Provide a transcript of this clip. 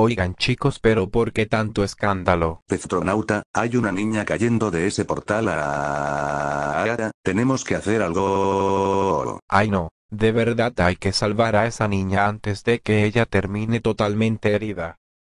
Oigan chicos, pero ¿por qué tanto escándalo? Petronauta, hay una niña cayendo de ese portal a... Tenemos que hacer algo... Ay no, de verdad hay que salvar a esa niña antes de que ella termine totalmente herida.